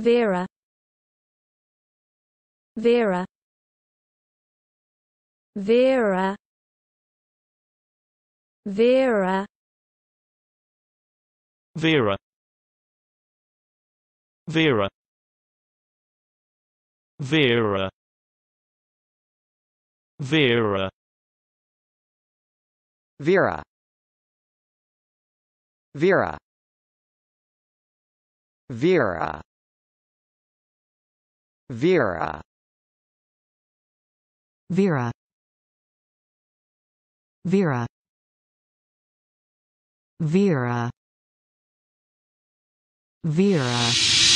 Vera Vera Vera Vera Vera Vera Vera Vera Vera Vera Vera Vera Vera Vera Vera Vera